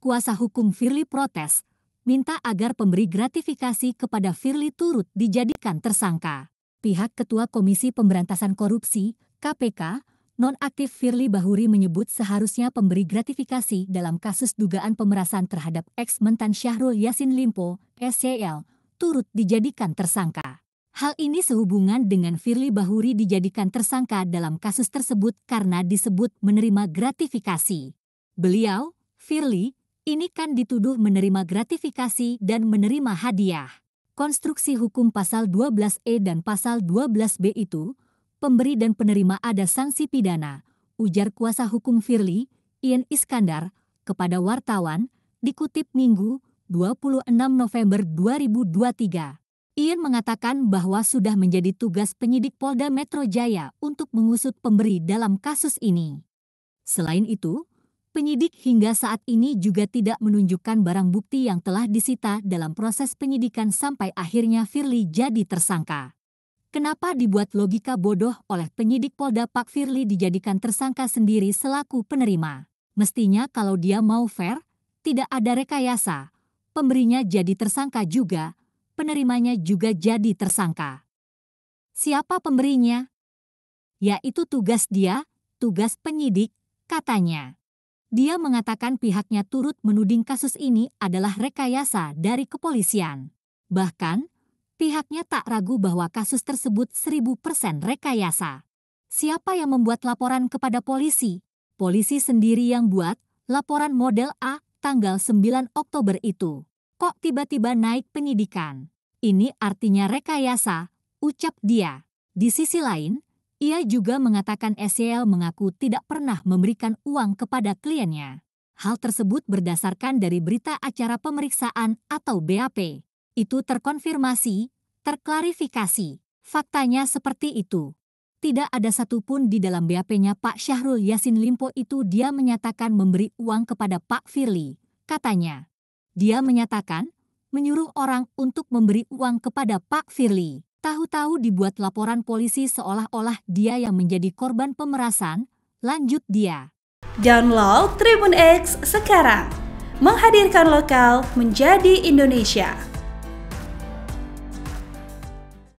kuasa hukum Firly protes, minta agar pemberi gratifikasi kepada Firly turut dijadikan tersangka. Pihak Ketua Komisi Pemberantasan Korupsi, KPK, Nonaktif Firly Bahuri menyebut seharusnya pemberi gratifikasi dalam kasus dugaan pemerasan terhadap ex-mentan Syahrul Yasin Limpo, SCL, turut dijadikan tersangka. Hal ini sehubungan dengan Firly Bahuri dijadikan tersangka dalam kasus tersebut karena disebut menerima gratifikasi. Beliau, Firly, ini kan dituduh menerima gratifikasi dan menerima hadiah. Konstruksi hukum pasal 12E dan pasal 12B itu, pemberi dan penerima ada sanksi pidana, ujar kuasa hukum Firly, Ian Iskandar, kepada wartawan, dikutip Minggu, 26 November 2023. Ian mengatakan bahwa sudah menjadi tugas penyidik Polda Metro Jaya untuk mengusut pemberi dalam kasus ini. Selain itu, Penyidik hingga saat ini juga tidak menunjukkan barang bukti yang telah disita dalam proses penyidikan sampai akhirnya Firly jadi tersangka. Kenapa dibuat logika bodoh oleh penyidik Polda Pak Firly dijadikan tersangka sendiri selaku penerima? Mestinya kalau dia mau fair, tidak ada rekayasa. Pemberinya jadi tersangka juga, penerimanya juga jadi tersangka. Siapa pemberinya? Yaitu tugas dia, tugas penyidik, katanya. Dia mengatakan pihaknya turut menuding kasus ini adalah rekayasa dari kepolisian. Bahkan, pihaknya tak ragu bahwa kasus tersebut 1000% rekayasa. Siapa yang membuat laporan kepada polisi? Polisi sendiri yang buat laporan model A tanggal 9 Oktober itu. Kok tiba-tiba naik penyidikan? Ini artinya rekayasa, ucap dia. Di sisi lain, ia juga mengatakan SEL mengaku tidak pernah memberikan uang kepada kliennya. Hal tersebut berdasarkan dari berita acara pemeriksaan atau BAP. Itu terkonfirmasi, terklarifikasi. Faktanya seperti itu. Tidak ada satupun di dalam BAP-nya Pak Syahrul Yasin Limpo itu dia menyatakan memberi uang kepada Pak Firly, katanya. Dia menyatakan menyuruh orang untuk memberi uang kepada Pak Firly. Tahu-tahu dibuat laporan polisi seolah-olah dia yang menjadi korban pemerasan, lanjut dia. Download Tribun X sekarang, menghadirkan lokal menjadi Indonesia.